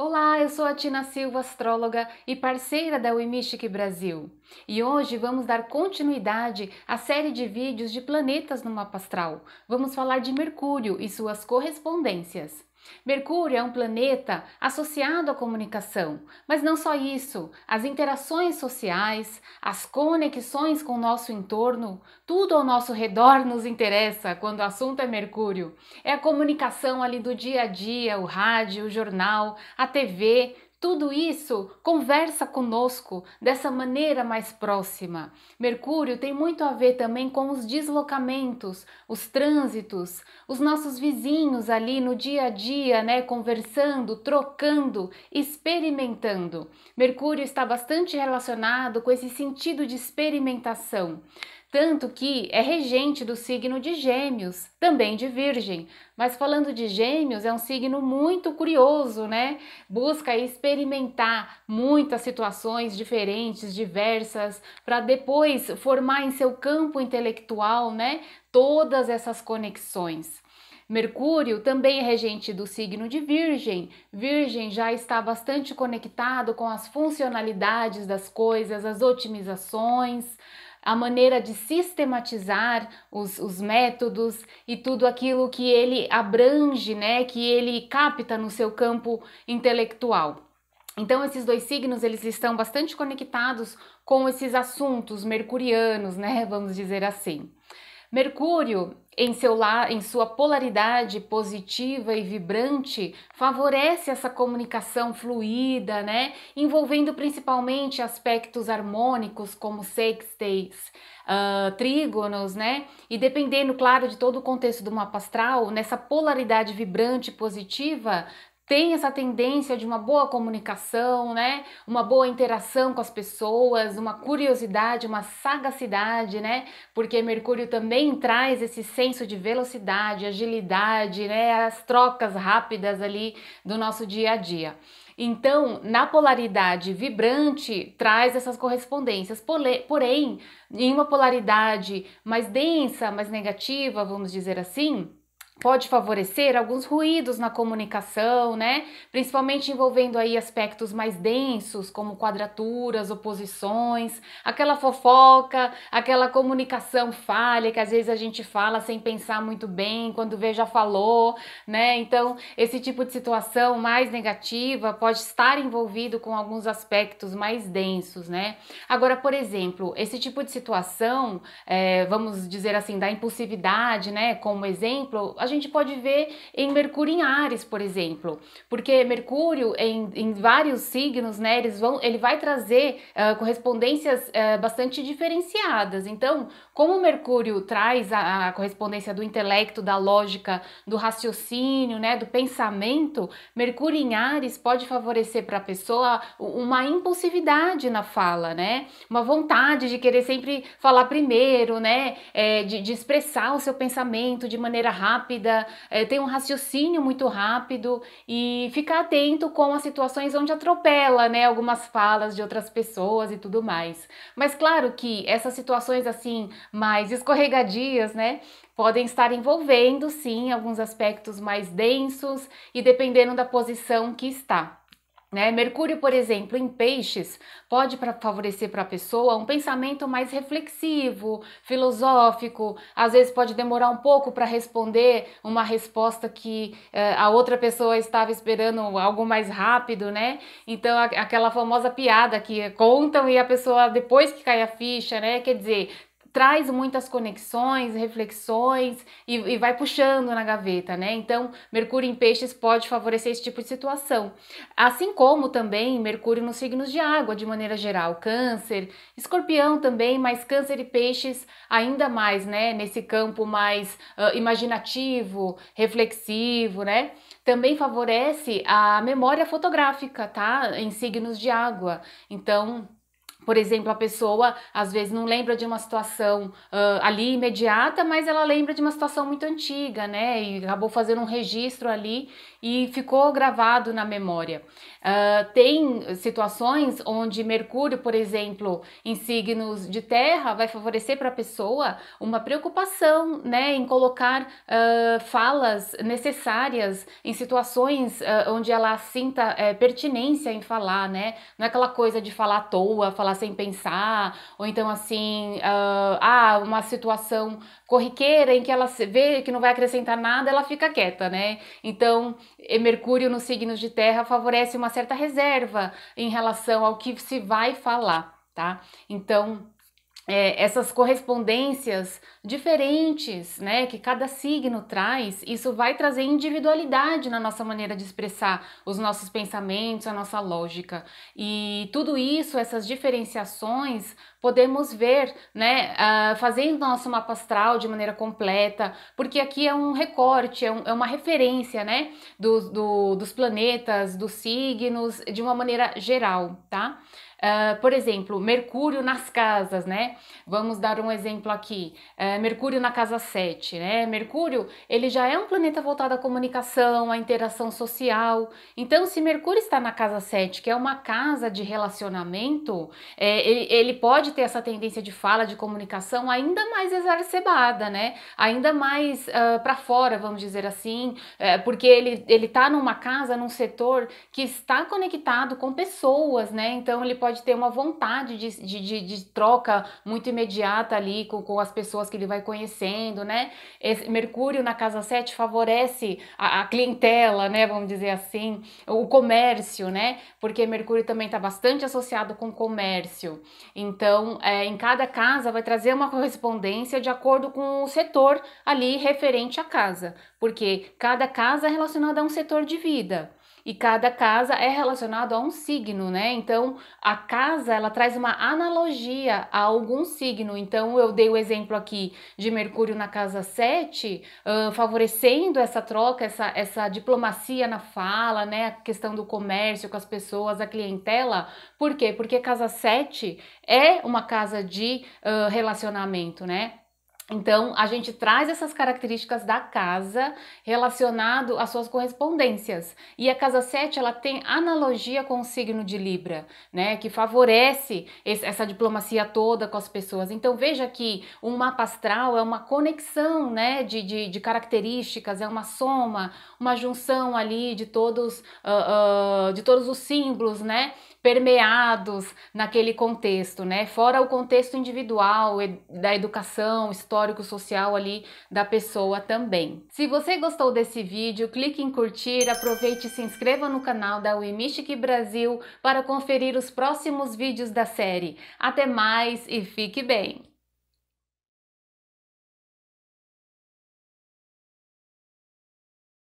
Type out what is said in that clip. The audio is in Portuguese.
Olá, eu sou a Tina Silva, astróloga e parceira da Wimishik Brasil. E hoje vamos dar continuidade à série de vídeos de planetas no mapa astral. Vamos falar de Mercúrio e suas correspondências. Mercúrio é um planeta associado à comunicação, mas não só isso, as interações sociais, as conexões com o nosso entorno, tudo ao nosso redor nos interessa quando o assunto é Mercúrio. É a comunicação ali do dia a dia, o rádio, o jornal, a TV, tudo isso conversa conosco dessa maneira mais próxima. Mercúrio tem muito a ver também com os deslocamentos, os trânsitos, os nossos vizinhos ali no dia a dia, né, conversando, trocando, experimentando. Mercúrio está bastante relacionado com esse sentido de experimentação tanto que é regente do signo de Gêmeos, também de Virgem. Mas falando de Gêmeos, é um signo muito curioso, né? Busca experimentar muitas situações diferentes, diversas, para depois formar em seu campo intelectual, né, todas essas conexões. Mercúrio também é regente do signo de Virgem. Virgem já está bastante conectado com as funcionalidades das coisas, as otimizações, a maneira de sistematizar os, os métodos e tudo aquilo que ele abrange, né, que ele capta no seu campo intelectual. Então esses dois signos eles estão bastante conectados com esses assuntos mercurianos, né? Vamos dizer assim. Mercúrio em, seu la, em sua polaridade positiva e vibrante, favorece essa comunicação fluida, né? envolvendo principalmente aspectos harmônicos como sextates, uh, ah, trígonos, né? e dependendo, claro, de todo o contexto do mapa astral, nessa polaridade vibrante positiva, tem essa tendência de uma boa comunicação, né? Uma boa interação com as pessoas, uma curiosidade, uma sagacidade, né? Porque Mercúrio também traz esse senso de velocidade, agilidade, né? As trocas rápidas ali do nosso dia a dia. Então, na polaridade vibrante, traz essas correspondências. Porém, em uma polaridade mais densa, mais negativa, vamos dizer assim, pode favorecer alguns ruídos na comunicação, né? Principalmente envolvendo aí aspectos mais densos, como quadraturas, oposições, aquela fofoca, aquela comunicação falha que às vezes a gente fala sem pensar muito bem, quando vê já falou, né? Então, esse tipo de situação mais negativa pode estar envolvido com alguns aspectos mais densos, né? Agora, por exemplo, esse tipo de situação, é, vamos dizer assim, da impulsividade, né? Como exemplo, a gente pode ver em Mercúrio em Ares, por exemplo, porque Mercúrio em, em vários signos, né, eles vão, ele vai trazer uh, correspondências uh, bastante diferenciadas. Então, como Mercúrio traz a, a correspondência do intelecto, da lógica, do raciocínio, né, do pensamento, Mercúrio em Ares pode favorecer para a pessoa uma impulsividade na fala, né? Uma vontade de querer sempre falar primeiro, né? É, de, de, expressar o seu pensamento de maneira rápida, é, ter um raciocínio muito rápido e ficar atento com as situações onde atropela, né? Algumas falas de outras pessoas e tudo mais. Mas claro que essas situações assim mais escorregadias, né? Podem estar envolvendo, sim, alguns aspectos mais densos e dependendo da posição que está. Né? Mercúrio, por exemplo, em peixes, pode pra favorecer para a pessoa um pensamento mais reflexivo, filosófico, às vezes pode demorar um pouco para responder uma resposta que eh, a outra pessoa estava esperando algo mais rápido, né? Então, a, aquela famosa piada que contam e a pessoa, depois que cai a ficha, né? Quer dizer, traz muitas conexões, reflexões e, e, vai puxando na gaveta, né? Então, Mercúrio em Peixes pode favorecer esse tipo de situação. Assim como também Mercúrio nos signos de água, de maneira geral, Câncer, Escorpião também, mas Câncer e Peixes ainda mais, né? Nesse campo mais uh, imaginativo, reflexivo, né? Também favorece a memória fotográfica, tá? Em signos de água. Então, por exemplo, a pessoa às vezes não lembra de uma situação uh, ali imediata, mas ela lembra de uma situação muito antiga, né? E acabou fazendo um registro ali e ficou gravado na memória. Uh, tem situações onde Mercúrio, por exemplo, em signos de terra, vai favorecer para a pessoa uma preocupação, né? Em colocar uh, falas necessárias em situações onde ela sinta eh, pertinência em falar, né? Não é aquela coisa de falar à toa, falar sem pensar, ou então assim, uh, ah, uma situação corriqueira em que ela vê que não vai acrescentar nada, ela fica quieta, né? Então, Mercúrio nos signos de terra favorece uma certa reserva em relação ao que se vai falar, tá? Então, é, essas correspondências diferentes, né, que cada signo traz, isso vai trazer individualidade na nossa maneira de expressar os nossos pensamentos, a nossa lógica. E tudo isso, essas diferenciações, podemos ver, né, uh, fazendo nosso mapa astral de maneira completa, porque aqui é um recorte, é, um, é uma referência, né, do, do, dos planetas, dos signos, de uma maneira geral, tá? Uh, por exemplo, Mercúrio nas casas, né? Vamos dar um exemplo aqui. Uh, Mercúrio na casa 7, né? Mercúrio, ele já é um planeta voltado à comunicação, à interação social. Então, se Mercúrio está na casa 7, que é uma casa de relacionamento, é, ele, ele pode ter essa tendência de fala, de comunicação ainda mais exacerbada, né? Ainda mais uh, ah, para fora, vamos dizer assim, é, porque ele, ele tá numa casa, num setor que está conectado com pessoas, né? Então, ele pode pode ter uma vontade de, de, de, de troca muito imediata ali com, com, as pessoas que ele vai conhecendo, né? Esse Mercúrio na casa 7 favorece a, a clientela, né? Vamos dizer assim, o comércio, né? Porque Mercúrio também está bastante associado com comércio. Então, é, em cada casa vai trazer uma correspondência de acordo com o setor ali referente à casa, porque cada casa é relacionada a um setor de vida e cada casa é relacionado a um signo, né? Então, a casa ela traz uma analogia a algum signo. Então eu dei o exemplo aqui de Mercúrio na casa 7, uh, favorecendo essa troca, essa, essa diplomacia na fala, né? A questão do comércio com as pessoas, a clientela. Por quê? Porque casa 7 é uma casa de uh, relacionamento, né? Então, a gente traz essas características da casa relacionado às suas correspondências. E a casa 7, ela tem analogia com o signo de Libra, né, que favorece esse, essa diplomacia toda com as pessoas. Então, veja que um mapa astral é uma conexão, né, de, de, de características, é uma soma, uma junção ali de todos, uh, uh, de todos os símbolos, né? permeados naquele contexto, né? Fora o contexto individual da educação, histórico, social ali da pessoa também. Se você gostou desse vídeo, clique em curtir, aproveite e se inscreva no canal da Wimishiki Brasil para conferir os próximos vídeos da série. Até mais e fique bem!